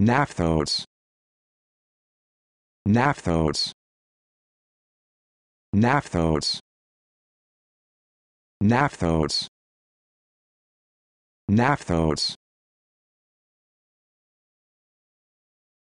Naphthodes. Naphthodes. Naphthodes. Naphthodes. Naphthodes.